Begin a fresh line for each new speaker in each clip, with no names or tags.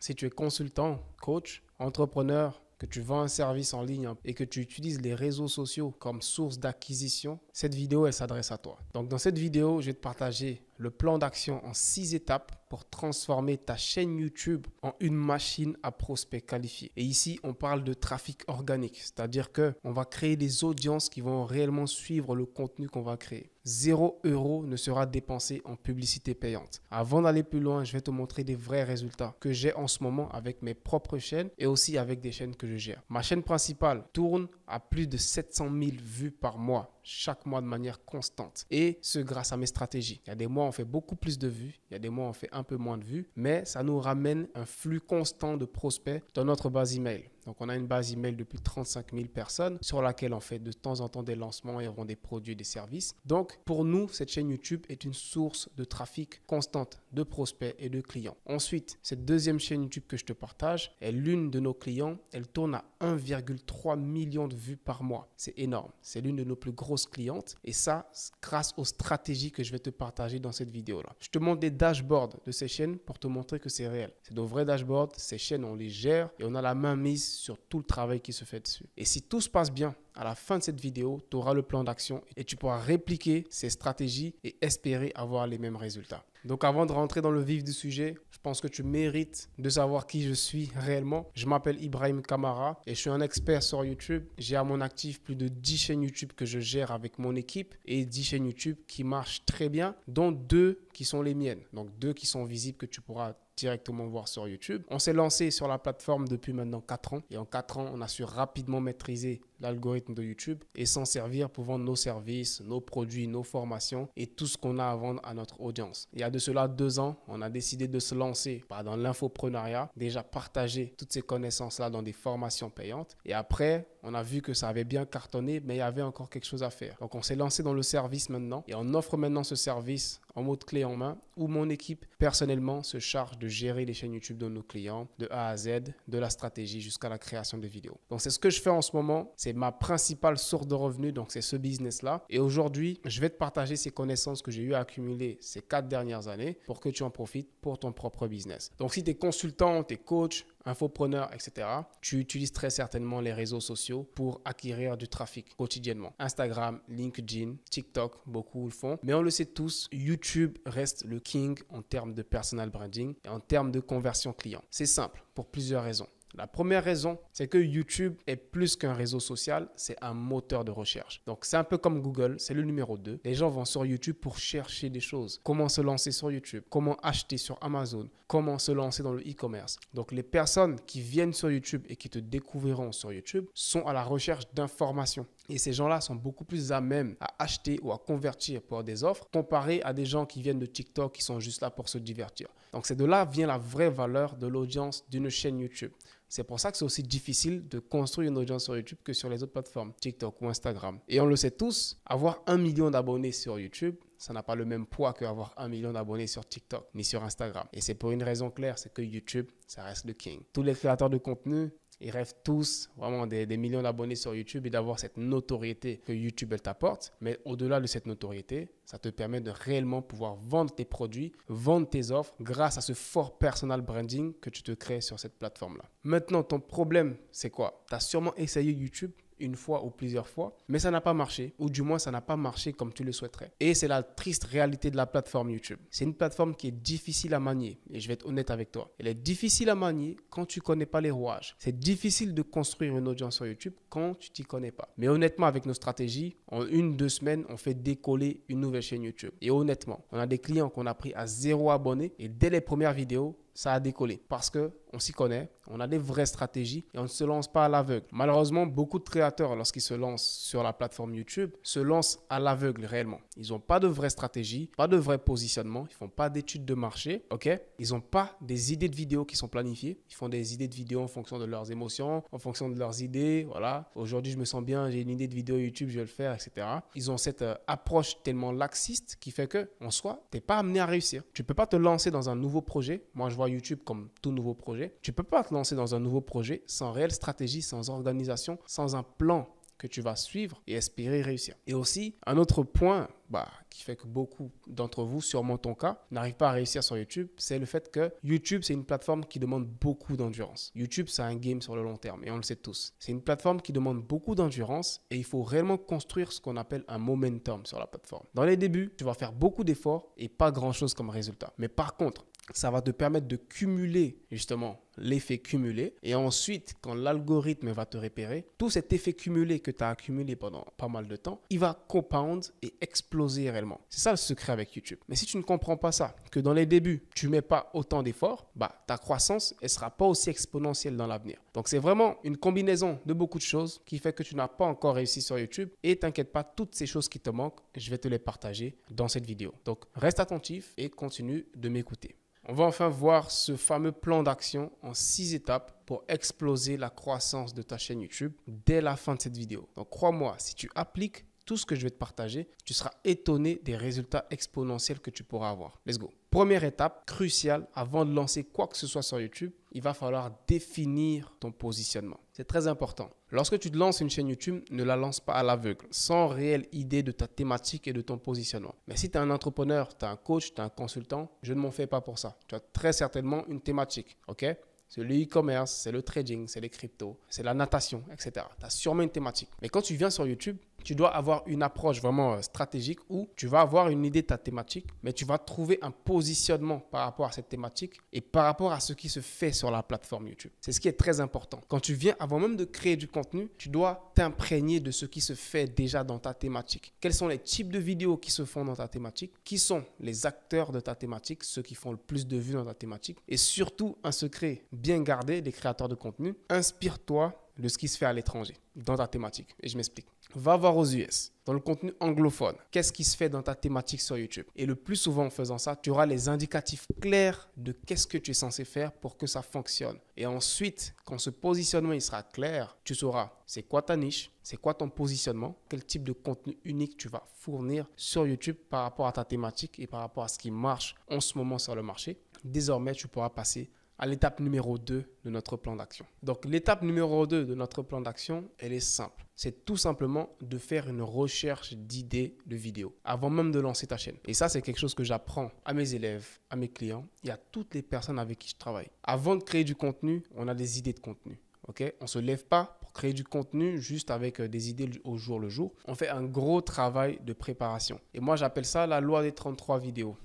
Si tu es consultant, coach, entrepreneur, que tu vends un service en ligne et que tu utilises les réseaux sociaux comme source d'acquisition, cette vidéo, elle s'adresse à toi. Donc dans cette vidéo, je vais te partager le plan d'action en six étapes pour transformer ta chaîne YouTube en une machine à prospects qualifiés. Et ici, on parle de trafic organique, c'est-à-dire que on va créer des audiences qui vont réellement suivre le contenu qu'on va créer. Zéro euro ne sera dépensé en publicité payante. Avant d'aller plus loin, je vais te montrer des vrais résultats que j'ai en ce moment avec mes propres chaînes et aussi avec des chaînes que je gère. Ma chaîne principale tourne à plus de 700 000 vues par mois chaque mois de manière constante. Et ce grâce à mes stratégies. Il y a des mois, on fait beaucoup plus de vues, il y a des mois, on fait un peu moins de vues, mais ça nous ramène un flux constant de prospects dans notre base email. Donc on a une base email de plus de 35 000 personnes sur laquelle on fait de temps en temps des lancements et on vend des produits, et des services. Donc pour nous, cette chaîne YouTube est une source de trafic constante de prospects et de clients. Ensuite, cette deuxième chaîne YouTube que je te partage est l'une de nos clients. Elle tourne à 1,3 million de vues par mois. C'est énorme. C'est l'une de nos plus grosses clientes et ça grâce aux stratégies que je vais te partager dans cette vidéo là. Je te montre des dashboards de ces chaînes pour te montrer que c'est réel. C'est de vrais dashboards. Ces chaînes, on les gère et on a la main mise sur tout le travail qui se fait dessus. Et si tout se passe bien, à la fin de cette vidéo, tu auras le plan d'action et tu pourras répliquer ces stratégies et espérer avoir les mêmes résultats. Donc avant de rentrer dans le vif du sujet, je pense que tu mérites de savoir qui je suis réellement. Je m'appelle Ibrahim Kamara et je suis un expert sur YouTube. J'ai à mon actif plus de 10 chaînes YouTube que je gère avec mon équipe et 10 chaînes YouTube qui marchent très bien, dont deux qui sont les miennes. Donc deux qui sont visibles que tu pourras directement voir sur YouTube. On s'est lancé sur la plateforme depuis maintenant 4 ans. Et en 4 ans, on a su rapidement maîtriser l'algorithme de YouTube et s'en servir pour vendre nos services, nos produits, nos formations et tout ce qu'on a à vendre à notre audience. Il y a de cela 2 ans, on a décidé de se lancer bah, dans l'infoprenariat, déjà partager toutes ces connaissances-là dans des formations payantes. Et après, on a vu que ça avait bien cartonné, mais il y avait encore quelque chose à faire. Donc on s'est lancé dans le service maintenant et on offre maintenant ce service en mode clé en main où mon équipe personnellement se charge de gérer les chaînes YouTube de nos clients de A à Z, de la stratégie jusqu'à la création de vidéos. Donc c'est ce que je fais en ce moment, c'est ma principale source de revenus, donc c'est ce business-là. Et aujourd'hui, je vais te partager ces connaissances que j'ai eu à accumuler ces quatre dernières années pour que tu en profites pour ton propre business. Donc si tu es consultant, tu es coach, infopreneur, etc., tu utilises très certainement les réseaux sociaux pour acquérir du trafic quotidiennement. Instagram, LinkedIn, TikTok, beaucoup le font. Mais on le sait tous, YouTube reste le king en termes de personal branding et en termes de conversion client. C'est simple pour plusieurs raisons. La première raison, c'est que YouTube est plus qu'un réseau social, c'est un moteur de recherche. Donc c'est un peu comme Google, c'est le numéro 2. Les gens vont sur YouTube pour chercher des choses. Comment se lancer sur YouTube, comment acheter sur Amazon, comment se lancer dans le e-commerce. Donc les personnes qui viennent sur YouTube et qui te découvriront sur YouTube sont à la recherche d'informations. Et ces gens-là sont beaucoup plus à même à acheter ou à convertir pour des offres comparé à des gens qui viennent de TikTok qui sont juste là pour se divertir. Donc c'est de là vient la vraie valeur de l'audience d'une chaîne YouTube. C'est pour ça que c'est aussi difficile de construire une audience sur YouTube que sur les autres plateformes, TikTok ou Instagram. Et on le sait tous, avoir un million d'abonnés sur YouTube, ça n'a pas le même poids qu'avoir un million d'abonnés sur TikTok ni sur Instagram. Et c'est pour une raison claire, c'est que YouTube, ça reste le king. Tous les créateurs de contenu, ils rêvent tous vraiment des, millions d'abonnés sur YouTube et d'avoir cette notoriété que YouTube elle t'apporte. Mais au-delà de cette notoriété, ça te permet de réellement pouvoir vendre tes produits, vendre tes offres grâce à ce fort personal branding que tu te crées sur cette plateforme-là. Maintenant, ton problème, c'est quoi Tu as sûrement essayé YouTube, une fois ou plusieurs fois, mais ça n'a pas marché, ou du moins ça n'a pas marché comme tu le souhaiterais. Et c'est la triste réalité de la plateforme YouTube. C'est une plateforme qui est difficile à manier, et je vais être honnête avec toi. Elle est difficile à manier quand tu connais pas les rouages. C'est difficile de construire une audience sur YouTube quand tu t'y connais pas. Mais honnêtement, avec nos stratégies, en une, deux semaines, on fait décoller une nouvelle chaîne YouTube. Et honnêtement, on a des clients qu'on a pris à zéro abonné, et dès les premières vidéos, ça a décollé parce que on s'y connaît, on a des vraies stratégies et on ne se lance pas à l'aveugle. Malheureusement, beaucoup de créateurs, lorsqu'ils se lancent sur la plateforme YouTube, se lancent à l'aveugle réellement. Ils n'ont pas de vraies stratégie, pas de vrai positionnement, ils font pas d'études de marché, ok Ils n'ont pas des idées de vidéos qui sont planifiées. Ils font des idées de vidéos en fonction de leurs émotions, en fonction de leurs idées, voilà. Aujourd'hui, je me sens bien, j'ai une idée de vidéo YouTube, je vais le faire, etc. Ils ont cette euh, approche tellement laxiste qui fait que, en soi, n'es pas amené à réussir. Tu peux pas te lancer dans un nouveau projet. Moi, je vois YouTube comme tout nouveau projet tu ne peux pas te lancer dans un nouveau projet sans réelle stratégie, sans organisation, sans un plan que tu vas suivre et espérer réussir. Et aussi, un autre point bah, qui fait que beaucoup d'entre vous, sûrement ton cas, n'arrivent pas à réussir sur YouTube, c'est le fait que YouTube, c'est une plateforme qui demande beaucoup d'endurance. YouTube, c'est un game sur le long terme et on le sait tous. C'est une plateforme qui demande beaucoup d'endurance et il faut réellement construire ce qu'on appelle un momentum sur la plateforme. Dans les débuts, tu vas faire beaucoup d'efforts et pas grand-chose comme résultat. Mais par contre, ça va te permettre de cumuler justement l'effet cumulé. Et ensuite, quand l'algorithme va te repérer, tout cet effet cumulé que tu as accumulé pendant pas mal de temps, il va compound et exploser réellement. C'est ça le secret avec YouTube. Mais si tu ne comprends pas ça, que dans les débuts, tu mets pas autant d'efforts, bah, ta croissance, elle sera pas aussi exponentielle dans l'avenir. Donc c'est vraiment une combinaison de beaucoup de choses qui fait que tu n'as pas encore réussi sur YouTube. Et t'inquiète pas, toutes ces choses qui te manquent, je vais te les partager dans cette vidéo. Donc reste attentif et continue de m'écouter. On va enfin voir ce fameux plan d'action en six étapes pour exploser la croissance de ta chaîne YouTube dès la fin de cette vidéo. Donc crois-moi, si tu appliques tout ce que je vais te partager, tu seras étonné des résultats exponentiels que tu pourras avoir. Let's go. Première étape cruciale avant de lancer quoi que ce soit sur YouTube, il va falloir définir ton positionnement. C'est très important. Lorsque tu te lances une chaîne YouTube, ne la lance pas à l'aveugle, sans réelle idée de ta thématique et de ton positionnement. Mais si tu es un entrepreneur, tu es un coach, tu es un consultant, je ne m'en fais pas pour ça. Tu as très certainement une thématique, ok c'est le e-commerce, c'est le trading, c'est les cryptos, c'est la natation, etc. Tu as sûrement une thématique. Mais quand tu viens sur YouTube, tu dois avoir une approche vraiment euh, stratégique où tu vas avoir une idée de ta thématique, mais tu vas trouver un positionnement par rapport à cette thématique et par rapport à ce qui se fait sur la plateforme YouTube. C'est ce qui est très important. Quand tu viens, avant même de créer du contenu, tu dois t'imprégner de ce qui se fait déjà dans ta thématique. Quels sont les types de vidéos qui se font dans ta thématique Qui sont les acteurs de ta thématique, ceux qui font le plus de vues dans ta thématique Et surtout, un secret bien gardé des créateurs de contenu, inspire-toi de ce qui se fait à l'étranger dans ta thématique. Et je m'explique va voir aux US, dans le contenu anglophone, qu'est-ce qui se fait dans ta thématique sur YouTube. Et le plus souvent en faisant ça, tu auras les indicatifs clairs de qu'est-ce que tu es censé faire pour que ça fonctionne. Et ensuite, quand ce positionnement sera clair, tu sauras c'est quoi ta niche, c'est quoi ton positionnement, quel type de contenu unique tu vas fournir sur YouTube par rapport à ta thématique et par rapport à ce qui marche en ce moment sur le marché. Désormais, tu pourras passer à l'étape numéro 2 de notre plan d'action. Donc l'étape numéro 2 de notre plan d'action, elle est simple c'est tout simplement de faire une recherche d'idées de vidéos avant même de lancer ta chaîne. Et ça, c'est quelque chose que j'apprends à mes élèves, à mes clients et à toutes les personnes avec qui je travaille. Avant de créer du contenu, on a des idées de contenu. on ne se lève pas pour créer du contenu juste avec euh, des idées au jour le jour. On fait un gros travail de préparation. Et moi, j'appelle ça la loi des 33 vidéos.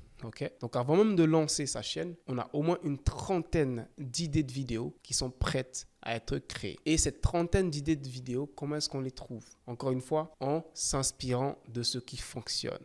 Donc avant même de lancer sa chaîne, on a au moins une trentaine d'idées de vidéos qui sont prêtes à être créées. Et cette trentaine d'idées de vidéos, comment est-ce qu'on les trouve Encore une fois, en s'inspirant de ce qui fonctionne.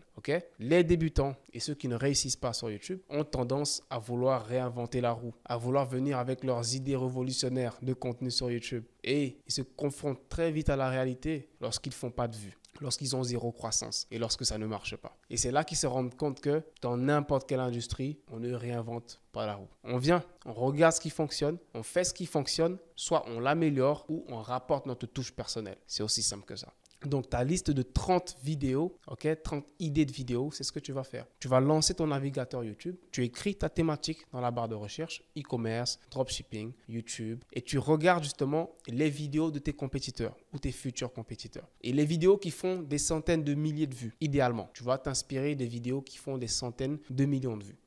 les débutants et ceux qui ne réussissent pas sur YouTube ont tendance à vouloir réinventer la roue, à vouloir venir avec leurs idées révolutionnaires de contenu sur YouTube. Et ils se confrontent très vite à la réalité lorsqu'ils font pas de vues lorsqu'ils ont zéro croissance et lorsque ça ne marche pas. Et c'est là qu'ils se rendent compte que dans n'importe quelle industrie, on ne réinvente pas la roue. On vient, on regarde ce qui fonctionne, on fait ce qui fonctionne, soit on l'améliore ou on rapporte notre touche personnelle. C'est aussi simple que ça. Donc, ta liste de 30 vidéos, 30 idées de vidéos, c'est ce que tu vas faire. Tu vas lancer ton navigateur YouTube, tu écris ta thématique dans la barre de recherche, e-commerce, dropshipping, YouTube, et tu regardes justement les vidéos de tes compétiteurs ou tes futurs compétiteurs. Et les vidéos qui font des centaines de milliers de vues, idéalement. Tu vas t'inspirer des vidéos qui font des centaines de millions de vues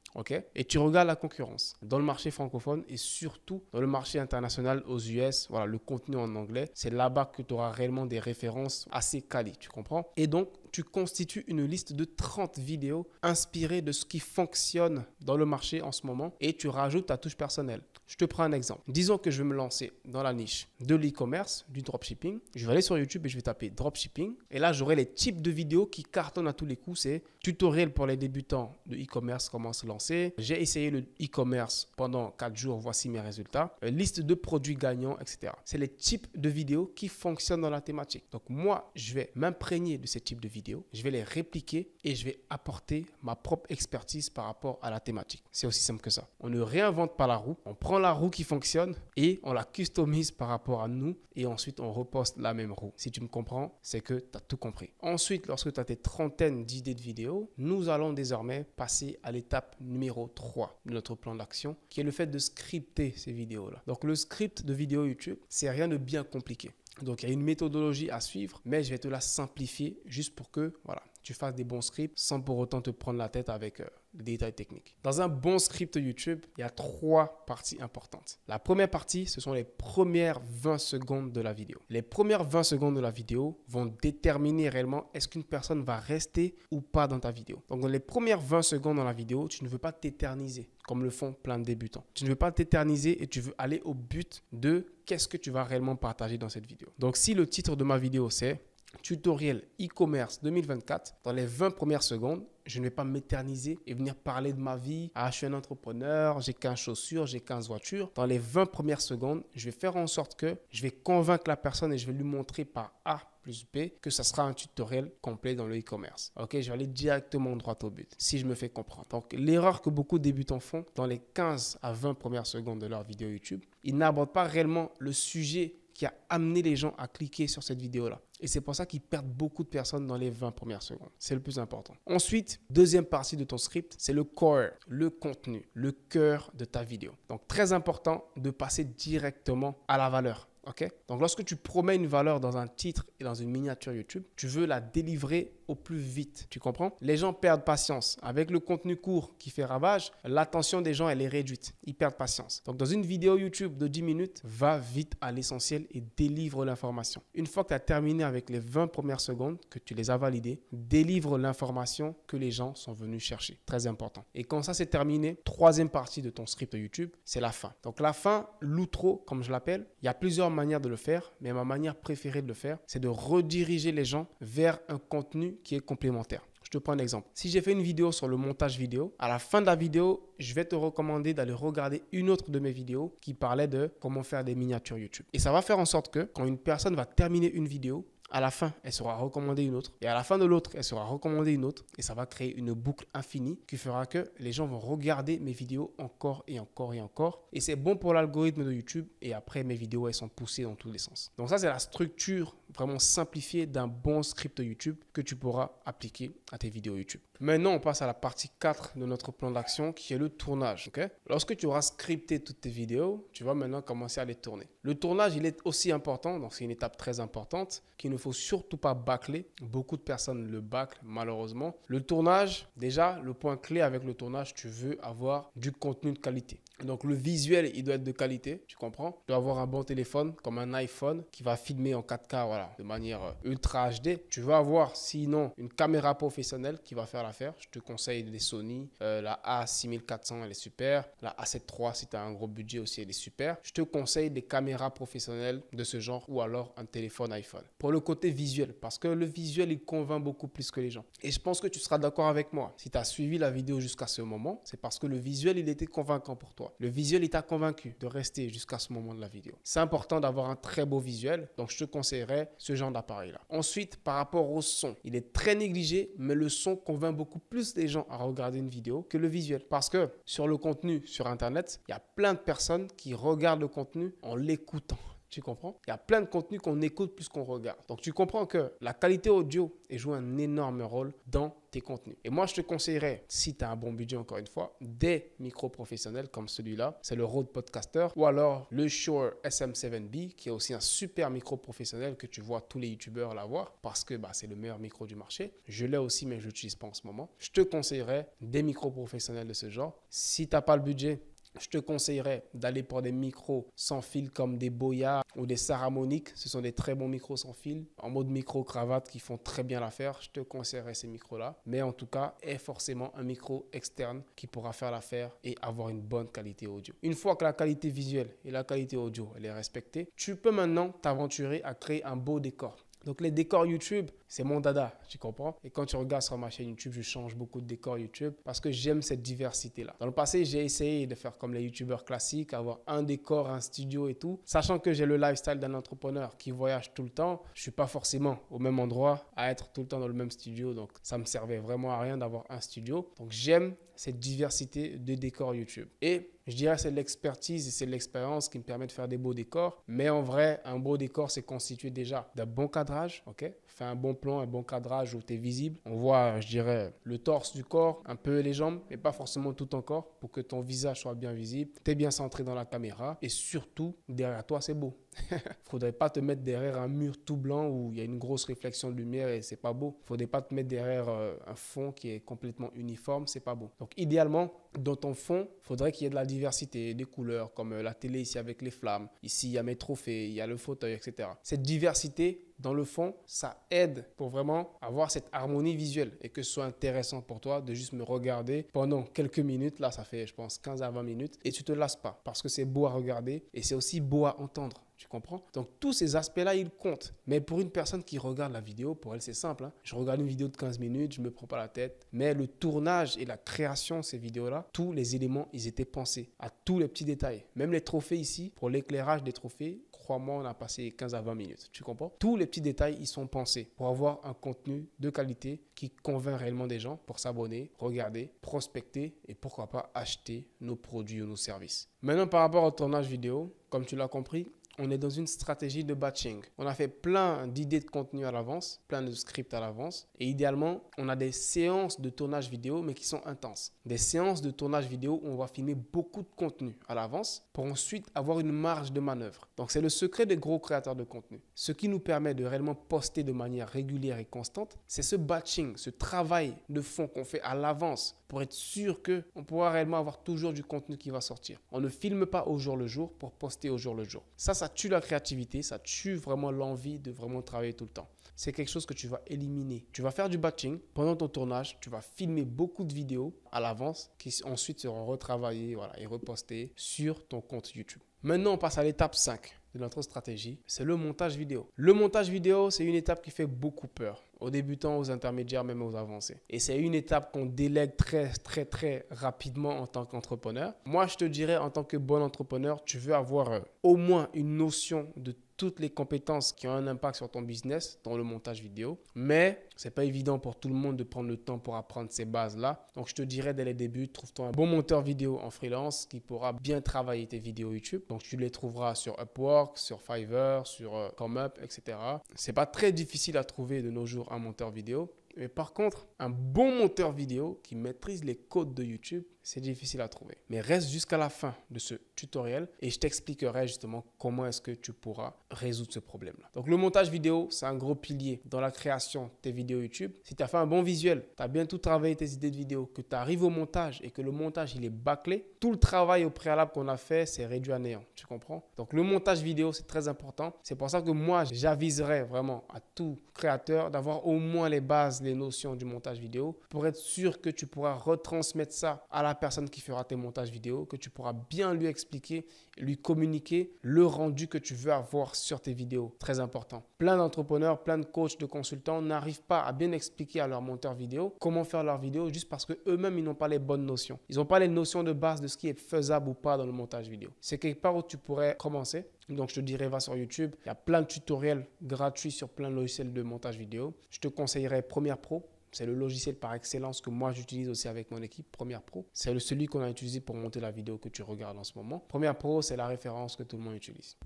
et tu regardes la concurrence dans le marché francophone et surtout dans le marché international aux US, voilà, le contenu en anglais, c'est là-bas que tu auras réellement des références assez calées tu comprends Et donc, tu constitues une liste de 30 vidéos inspirées de ce qui fonctionne dans le marché en ce moment et tu rajoutes ta touche personnelle. Je te prends un exemple. Disons que je vais me lancer dans la niche de l'e-commerce, du dropshipping. Je vais aller sur YouTube et je vais taper dropshipping. Et là, j'aurai les types de vidéos qui cartonnent à tous les coups. C'est tutoriel pour les débutants de e-commerce, comment se lancer. J'ai essayé le e-commerce pendant 4 jours, voici mes résultats. Euh, liste de produits gagnants, etc. C'est les types de vidéos qui fonctionnent dans la thématique. Donc moi, je vais m'imprégner de ces types de vidéos. Je vais les répliquer et je vais apporter ma propre expertise par rapport à la thématique. C'est aussi simple que ça. On ne réinvente pas la roue. On prend la roue qui fonctionne et on la customise par rapport à nous et ensuite on reposte la même roue. Si tu me comprends, c'est que tu as tout compris. Ensuite, lorsque tu as tes trentaines d'idées de vidéos, nous allons désormais passer à l'étape numéro 3 de notre plan d'action qui est le fait de scripter ces vidéos-là. Donc le script de vidéo YouTube, c'est rien de bien compliqué. Donc il y a une méthodologie à suivre, mais je vais te la simplifier juste pour que voilà, tu fasses des bons scripts sans pour autant te prendre la tête avec euh, les détails techniques. Dans un bon script YouTube, il y a trois parties importantes. La première partie, ce sont les premières 20 secondes de la vidéo. Les premières 20 secondes de la vidéo vont déterminer réellement est-ce qu'une personne va rester ou pas dans ta vidéo. Donc dans les premières 20 secondes dans la vidéo, tu ne veux pas t'éterniser comme le font plein de débutants. Tu ne veux pas t'éterniser et tu veux aller au but de qu'est-ce que tu vas réellement partager dans cette vidéo. Donc si le titre de ma vidéo c'est tutoriel e-commerce 2024, dans les 20 premières secondes, je ne vais pas m'éterniser et venir parler de ma vie. Ah, je suis un entrepreneur, j'ai 15 chaussures, j'ai 15 voitures. Dans les 20 premières secondes, je vais faire en sorte que je vais convaincre la personne et je vais lui montrer par A plus B que ça sera un tutoriel complet dans le e-commerce. Ok, je vais aller directement droit au but si je me fais comprendre. Donc, l'erreur que beaucoup de débutants font dans les 15 à 20 premières secondes de leur vidéo YouTube, ils n'abordent pas réellement le sujet qui a amené les gens à cliquer sur cette vidéo-là. Et c'est pour ça qu'ils perdent beaucoup de personnes dans les 20 premières secondes. C'est le plus important. Ensuite, deuxième partie de ton script, c'est le core, le contenu, le cœur de ta vidéo. Donc très important de passer directement à la valeur. Okay? Donc lorsque tu promets une valeur dans un titre et dans une miniature YouTube, tu veux la délivrer plus vite. Tu comprends Les gens perdent patience. Avec le contenu court qui fait ravage, l'attention des gens, elle est réduite. Ils perdent patience. Donc, dans une vidéo YouTube de 10 minutes, va vite à l'essentiel et délivre l'information. Une fois que tu as terminé avec les 20 premières secondes, que tu les as validées, délivre l'information que les gens sont venus chercher. Très important. Et quand ça c'est terminé, troisième partie de ton script YouTube, c'est la fin. Donc, la fin, l'outro, comme je l'appelle, il y a plusieurs manières de le faire, mais ma manière préférée de le faire, c'est de rediriger les gens vers un contenu qui est complémentaire. Je te prends un exemple. Si j'ai fait une vidéo sur le montage vidéo, à la fin de la vidéo, je vais te recommander d'aller regarder une autre de mes vidéos qui parlait de comment faire des miniatures YouTube. Et ça va faire en sorte que quand une personne va terminer une vidéo, à la fin, elle sera recommandée une autre. Et à la fin de l'autre, elle sera recommandée une autre. Et ça va créer une boucle infinie qui fera que les gens vont regarder mes vidéos encore et encore et encore. Et c'est bon pour l'algorithme de YouTube. Et après, mes vidéos, elles sont poussées dans tous les sens. Donc ça, c'est la structure vraiment simplifié d'un bon script YouTube que tu pourras appliquer à tes vidéos YouTube. Maintenant, on passe à la partie 4 de notre plan d'action qui est le tournage. Lorsque tu auras scripté toutes tes vidéos, tu vas maintenant commencer à les tourner. Le tournage, il est aussi important, donc c'est une étape très importante qu'il ne faut surtout pas bâcler. Beaucoup de personnes le bâclent malheureusement. Le tournage, déjà, le point clé avec le tournage, tu veux avoir du contenu de qualité. Donc le visuel, il doit être de qualité, tu comprends Tu dois avoir un bon téléphone comme un iPhone qui va filmer en 4K, voilà, de manière euh, ultra HD. Tu vas avoir sinon une caméra professionnelle qui va faire l'affaire. Je te conseille des Sony, euh, la A6400, elle est super. La A7 III, si tu as un gros budget aussi, elle est super. Je te conseille des caméras professionnelles de ce genre ou alors un téléphone iPhone. Pour le côté visuel, parce que le visuel, il convainc beaucoup plus que les gens. Et je pense que tu seras d'accord avec moi. Si tu as suivi la vidéo jusqu'à ce moment, c'est parce que le visuel, il était convaincant pour toi. Le visuel, il t'a convaincu de rester jusqu'à ce moment de la vidéo. C'est important d'avoir un très beau visuel, donc je te conseillerais ce genre d'appareil-là. Ensuite, par rapport au son, il est très négligé, mais le son convainc beaucoup plus les gens à regarder une vidéo que le visuel. Parce que sur le contenu sur Internet, il y a plein de personnes qui regardent le contenu en l'écoutant. Tu comprends Il y a plein de contenus qu'on écoute plus qu'on regarde. Donc tu comprends que la qualité audio joue un énorme rôle dans tes contenus. Et moi, je te conseillerais, si tu as un bon budget, encore une fois, des micros professionnels comme celui-là. C'est le Rode Podcaster ou alors le Shure SM7B qui est aussi un super micro professionnel que tu vois tous les youtubeurs l'avoir parce que bah, c'est le meilleur micro du marché. Je l'ai aussi, mais je l'utilise pas en ce moment. Je te conseillerais des micros professionnels de ce genre. Si tu n'as pas le budget, je te conseillerais d'aller pour des micros sans fil comme des Boya ou des Saramonic. Ce sont des très bons micros sans fil en mode micro-cravate qui font très bien l'affaire. Je te conseillerais ces micros-là. Mais en tout cas, est forcément un micro externe qui pourra faire l'affaire et avoir une bonne qualité audio. Une fois que la qualité visuelle et la qualité audio elle est respectée, tu peux maintenant t'aventurer à créer un beau décor. Donc les décors YouTube, c'est mon dada, tu comprends Et quand tu regardes sur ma chaîne YouTube, je change beaucoup de décors YouTube parce que j'aime cette diversité-là. Dans le passé, j'ai essayé de faire comme les YouTubeurs classiques, avoir un décor, un studio et tout, sachant que j'ai le lifestyle d'un entrepreneur qui voyage tout le temps. Je ne suis pas forcément au même endroit à être tout le temps dans le même studio, donc ça me servait vraiment à rien d'avoir un studio. Donc j'aime cette diversité de décors YouTube. Et je dirais c'est l'expertise et c'est l'expérience qui me permet de faire des beaux décors. Mais en vrai, un beau décor, c'est constitué déjà d'un bon cadrage, ok, un bon plan, un bon cadrage où tu es visible. On voit, je dirais, le torse du corps, un peu les jambes, mais pas forcément tout ton corps pour que ton visage soit bien visible. Tu es bien centré dans la caméra et surtout, derrière toi, c'est beau. Faudrait pas te mettre derrière un mur tout blanc où il y a une grosse réflexion de lumière et c'est pas beau. Faudrait pas te mettre derrière euh, un fond qui est complètement uniforme, c'est pas beau. Donc idéalement, dans ton fond, faudrait qu'il y ait de la diversité, des couleurs, comme euh, la télé ici avec les flammes. Ici, il y a mes trophées, il y a le fauteuil, etc. Cette diversité, dans le fond, ça aide pour vraiment avoir cette harmonie visuelle et que ce soit intéressant pour toi de juste me regarder pendant quelques minutes. Là, ça fait, je pense, 15 à 20 minutes et tu te lasses pas parce que c'est beau à regarder et c'est aussi beau à entendre. Tu comprends Donc tous ces aspects-là, ils comptent. Mais pour une personne qui regarde la vidéo, pour elle, c'est simple. Hein. Je regarde une vidéo de 15 minutes, je me prends pas la tête. Mais le tournage et la création de ces vidéos-là, tous les éléments, ils étaient pensés à tous les petits détails. Même les trophées ici, pour l'éclairage des trophées, crois-moi, on a passé 15 à 20 minutes. Tu comprends Tous les petits détails, ils sont pensés pour avoir un contenu de qualité qui convainc réellement des gens pour s'abonner, regarder, prospecter et pourquoi pas acheter nos produits ou nos services. Maintenant, par rapport au tournage vidéo, comme tu l'as compris, on est dans une stratégie de batching. On a fait plein d'idées de contenu à l'avance, plein de scripts à l'avance. Et idéalement, on a des séances de tournage vidéo, mais qui sont intenses. Des séances de tournage vidéo où on va filmer beaucoup de contenu à l'avance pour ensuite avoir une marge de manœuvre. Donc c'est le secret des gros créateurs de contenu. Ce qui nous permet de réellement poster de manière régulière et constante, c'est ce batching, ce travail de fond qu'on fait à l'avance pour être sûr que pourra réellement avoir toujours du contenu qui va sortir. On ne filme pas au jour le jour pour poster au jour le jour. Ça, ça tue la créativité, ça tue vraiment l'envie de vraiment travailler tout le temps. C'est quelque chose que tu vas éliminer. Tu vas faire du batching pendant ton tournage, tu vas filmer beaucoup de vidéos à l'avance qui ensuite seront retravaillées voilà, et repostées sur ton compte YouTube. Maintenant, on passe à l'étape 5 de notre stratégie, c'est le montage vidéo. Le montage vidéo, c'est une étape qui fait beaucoup peur aux débutants, aux intermédiaires, même aux avancés. Et c'est une étape qu'on délègue très, très, très rapidement en tant qu'entrepreneur. Moi, je te dirais, en tant que bon entrepreneur, tu veux avoir euh, au moins une notion de toutes les compétences qui ont un impact sur ton business, dans le montage vidéo. Mais c'est pas évident pour tout le monde de prendre le temps pour apprendre ces bases-là. Donc je te dirais dès les débuts, trouve-toi un bon monteur vidéo en freelance qui pourra bien travailler tes vidéos YouTube. Donc tu les trouveras sur Upwork, sur Fiverr, sur euh, ComeUp, etc. C'est pas très difficile à trouver de nos jours un monteur vidéo. Mais par contre, un bon monteur vidéo qui maîtrise les codes de YouTube, c'est difficile à trouver. Mais reste jusqu'à la fin de ce tutoriel et je t'expliquerai justement comment est-ce que tu pourras résoudre ce problème-là. Donc le montage vidéo, c'est un gros pilier dans la création de tes vidéos YouTube. Si tu as fait un bon visuel, tu as bien tout travaillé tes idées de vidéo, que tu arrives au montage et que le montage il est bâclé, tout le travail au préalable qu'on a fait, c'est réduit à néant, tu comprends Donc le montage vidéo, c'est très important. C'est pour ça que moi, j'aviserais vraiment à tout créateur d'avoir au moins les bases, les notions du montage vidéo pour être sûr que tu pourras retransmettre ça à la la personne qui fera tes montages vidéo que tu pourras bien lui expliquer, lui communiquer le rendu que tu veux avoir sur tes vidéos. Très important. Plein d'entrepreneurs, plein de coachs, de consultants n'arrivent pas à bien expliquer à leur monteur vidéo comment faire leurs vidéos juste parce que mêmes ils n'ont pas les bonnes notions. Ils n'ont pas les notions de base de ce qui est faisable ou pas dans le montage vidéo. C'est quelque part où tu pourrais commencer. Donc je te dirais va sur YouTube, il y a plein de tutoriels gratuits sur plein de logiciels de montage vidéo. Je te conseillerais Première Pro c'est le logiciel par excellence que moi j'utilise aussi avec mon équipe, Premiere Pro. C'est celui qu'on a utilisé pour monter la vidéo que tu regardes en ce moment. Premiere Pro, c'est la référence que tout le monde utilise.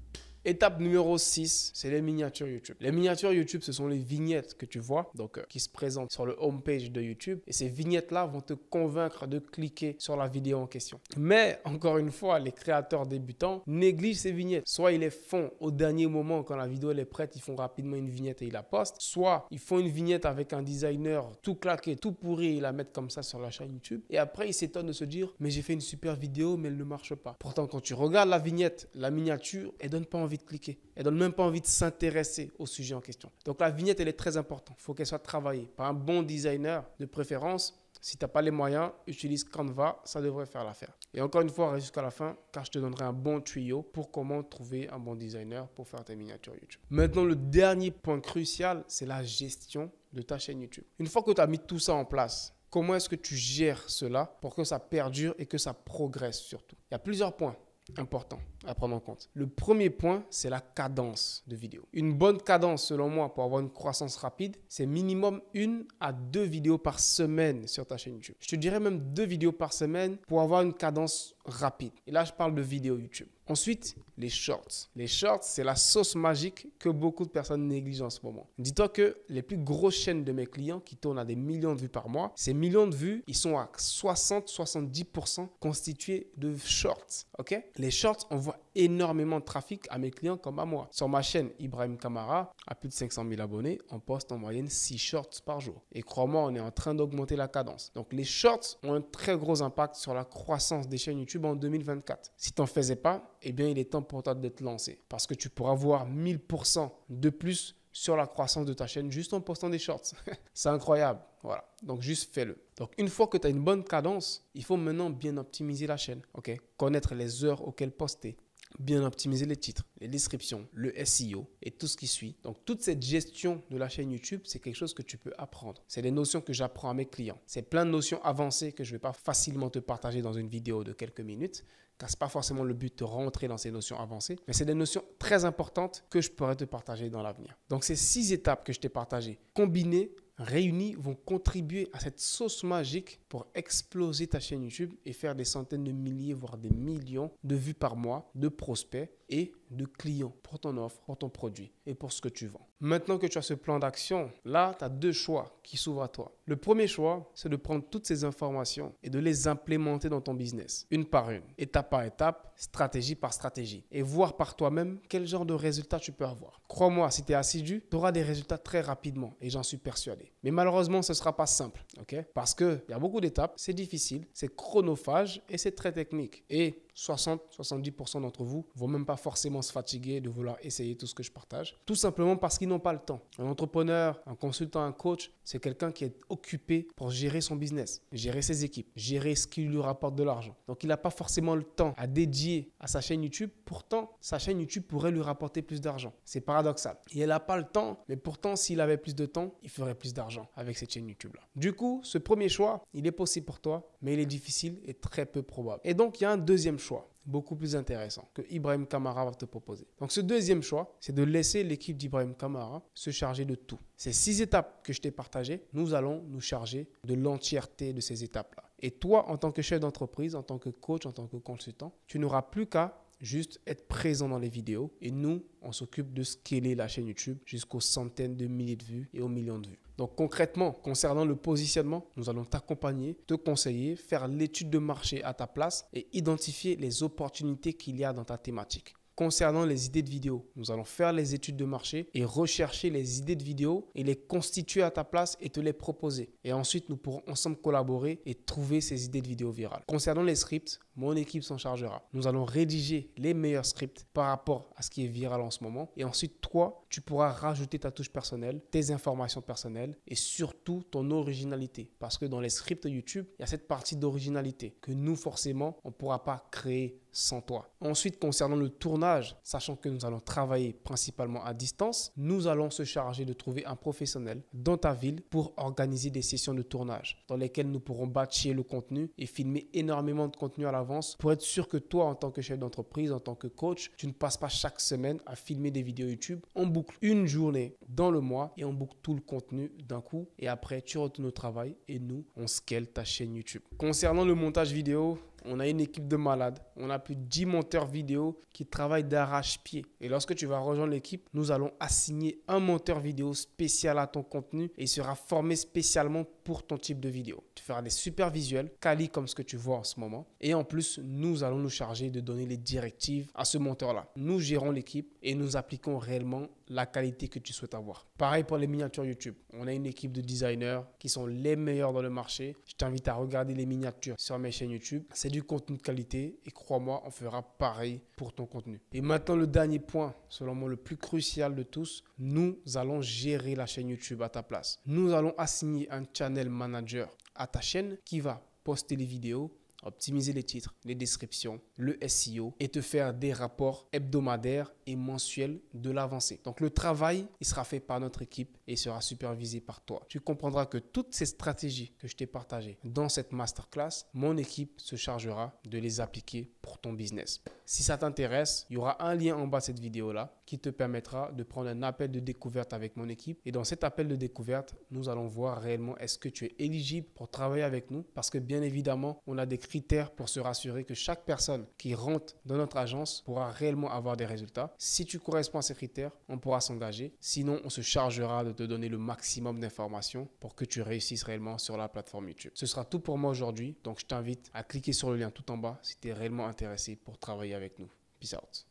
Étape numéro 6, c'est les miniatures YouTube. Les miniatures YouTube, ce sont les vignettes que tu vois, donc euh, qui se présentent sur le page de YouTube. Et ces vignettes-là vont te convaincre de cliquer sur la vidéo en question. Mais encore une fois, les créateurs débutants négligent ces vignettes. Soit ils les font au dernier moment quand la vidéo est prête, ils font rapidement une vignette et ils la postent. Soit ils font une vignette avec un designer tout claqué, tout pourri, ils la mettent comme ça sur la chaîne YouTube. Et après, ils s'étonnent de se dire, mais j'ai fait une super vidéo, mais elle ne marche pas. Pourtant, quand tu regardes la vignette, la miniature, elle donne pas envie de cliquer. Elle donne même pas envie de s'intéresser au sujet en question. Donc la vignette, elle est très importante. Il faut qu'elle soit travaillée par un bon designer de préférence. Si tu n'as pas les moyens, utilise Canva, ça devrait faire l'affaire. Et encore une fois, reste jusqu'à la fin, car je te donnerai un bon tuyau pour comment trouver un bon designer pour faire tes miniatures YouTube. Maintenant, le dernier point crucial, c'est la gestion de ta chaîne YouTube. Une fois que tu as mis tout ça en place, comment est-ce que tu gères cela pour que ça perdure et que ça progresse surtout Il y a plusieurs points important à prendre en compte. Le premier point, c'est la cadence de vidéo. Une bonne cadence, selon moi, pour avoir une croissance rapide, c'est minimum une à deux vidéos par semaine sur ta chaîne YouTube. Je te dirais même deux vidéos par semaine pour avoir une cadence rapide. Et là, je parle de vidéo YouTube. Ensuite, les shorts. Les shorts, c'est la sauce magique que beaucoup de personnes négligent en ce moment. Dis-toi que les plus grosses chaînes de mes clients qui tournent à des millions de vues par mois, ces millions de vues, ils sont à 60-70% constitués de shorts. Ok Les shorts envoient énormément de trafic à mes clients comme à moi. Sur ma chaîne Ibrahim Kamara, à plus de 500 000 abonnés, on poste en moyenne 6 shorts par jour. Et crois-moi, on est en train d'augmenter la cadence. Donc les shorts ont un très gros impact sur la croissance des chaînes YouTube en 2024. Si tu n'en faisais pas, eh bien, il est temps pour toi de te lancer parce que tu pourras voir 1000% de plus sur la croissance de ta chaîne juste en postant des shorts. c'est incroyable. Voilà. Donc juste fais-le. Donc une fois que tu as une bonne cadence, il faut maintenant bien optimiser la chaîne. OK Connaître les heures auxquelles poster, bien optimiser les titres, les descriptions, le SEO et tout ce qui suit. Donc toute cette gestion de la chaîne YouTube, c'est quelque chose que tu peux apprendre. C'est des notions que j'apprends à mes clients. C'est plein de notions avancées que je ne vais pas facilement te partager dans une vidéo de quelques minutes, car ce n'est pas forcément le but de rentrer dans ces notions avancées, mais c'est des notions très importantes que je pourrais te partager dans l'avenir. Donc ces six étapes que je t'ai partagées, combinées, réunies, vont contribuer à cette sauce magique exploser ta chaîne YouTube et faire des centaines de milliers, voire des millions de vues par mois, de prospects et de clients pour ton offre, pour ton produit et pour ce que tu vends. Maintenant que tu as ce plan d'action, là, tu as deux choix qui s'ouvrent à toi. Le premier choix, c'est de prendre toutes ces informations et de les implémenter dans ton business, une par une, étape par étape, stratégie par stratégie, et voir par toi-même quel genre de résultats tu peux avoir. Crois-moi, si tu es assidu, tu auras des résultats très rapidement, et j'en suis persuadé. Mais malheureusement, ce ne sera pas simple, ok Parce qu'il y a beaucoup de c'est difficile, c'est chronophage et c'est très technique. Et 60-70% d'entre vous vont même pas forcément se fatiguer de vouloir essayer tout ce que je partage. Tout simplement parce qu'ils n'ont pas le temps. Un entrepreneur, un consultant, un coach, c'est quelqu'un qui est occupé pour gérer son business, gérer ses équipes, gérer ce qui lui rapporte de l'argent. Donc il n'a pas forcément le temps à dédier à sa chaîne YouTube. Pourtant, sa chaîne YouTube pourrait lui rapporter plus d'argent. C'est paradoxal. Il n'a pas le temps, mais pourtant, s'il avait plus de temps, il ferait plus d'argent avec cette chaîne YouTube-là. Du coup, ce premier choix, il est possible pour toi mais il est difficile et très peu probable. Et donc, il y a un deuxième choix beaucoup plus intéressant que Ibrahim Kamara va te proposer. Donc ce deuxième choix, c'est de laisser l'équipe d'Ibrahim Kamara se charger de tout. Ces six étapes que je t'ai partagées, nous allons nous charger de l'entièreté de ces étapes-là. Et toi, en tant que chef d'entreprise, en tant que coach, en tant que consultant, tu n'auras plus qu'à juste être présent dans les vidéos. Et nous, on s'occupe de scaler la chaîne YouTube jusqu'aux centaines de milliers de vues et aux millions de vues. Donc concrètement, concernant le positionnement, nous allons t'accompagner, te conseiller, faire l'étude de marché à ta place et identifier les opportunités qu'il y a dans ta thématique. Concernant les idées de vidéo, nous allons faire les études de marché et rechercher les idées de vidéos et les constituer à ta place et te les proposer. Et ensuite, nous pourrons ensemble collaborer et trouver ces idées de vidéos virales. Concernant les scripts, mon équipe s'en chargera. Nous allons rédiger les meilleurs scripts par rapport à ce qui est viral en ce moment. Et ensuite, toi, tu pourras rajouter ta touche personnelle, tes informations personnelles et surtout ton originalité. Parce que dans les scripts YouTube, il y a cette partie d'originalité que nous, forcément, on ne pourra pas créer sans toi. Ensuite, concernant le tournage, sachant que nous allons travailler principalement à distance, nous allons se charger de trouver un professionnel dans ta ville pour organiser des sessions de tournage dans lesquelles nous pourrons bâtir le contenu et filmer énormément de contenu à l'avance pour être sûr que toi, en tant que chef d'entreprise, en tant que coach, tu ne passes pas chaque semaine à filmer des vidéos YouTube en boucle une journée dans le mois et on boucle tout le contenu d'un coup. Et après, tu retournes au travail et nous, on scale ta chaîne YouTube. Concernant le montage vidéo, on a une équipe de malades. On a plus de 10 monteurs vidéo qui travaillent d'arrache-pied. Et lorsque tu vas rejoindre l'équipe, nous allons assigner un monteur vidéo spécial à ton contenu et sera formé spécialement pour ton type de vidéo. Tu feras des super visuels, quali comme ce que tu vois en ce moment. Et en plus, nous allons nous charger de donner les directives à ce monteur-là. Nous gérons l'équipe et nous appliquons réellement la qualité que tu souhaites avoir. Pareil pour les miniatures YouTube. On a une équipe de designers qui sont les meilleurs dans le marché. Je t'invite à regarder les miniatures sur mes chaînes YouTube. C'est du contenu de qualité et crois-moi, on fera pareil pour ton contenu. Et maintenant, le dernier point, selon moi le plus crucial de tous, nous allons gérer la chaîne YouTube à ta place. Nous allons assigner un channel manager à ta chaîne qui va poster les vidéos, optimiser les titres, les descriptions, le SEO et te faire des rapports hebdomadaires et mensuels de l'avancée. Donc le travail, il sera fait par notre équipe et sera supervisé par toi. Tu comprendras que toutes ces stratégies que je t'ai partagées dans cette masterclass, mon équipe se chargera de les appliquer pour ton business. Si ça t'intéresse, il y aura un lien en bas de cette vidéo-là qui te permettra de prendre un appel de découverte avec mon équipe. Et dans cet appel de découverte, nous allons voir réellement est-ce que tu es éligible pour travailler avec nous parce que bien évidemment, on a des critères pour se rassurer que chaque personne qui rentre dans notre agence pourra réellement avoir des résultats. Si tu corresponds à ces critères, on pourra s'engager. Sinon, on se chargera de te donner le maximum d'informations pour que tu réussisses réellement sur la plateforme YouTube. Ce sera tout pour moi aujourd'hui, donc je t'invite à cliquer sur le lien tout en bas si tu es réellement intéressé pour travailler avec nous. Peace out.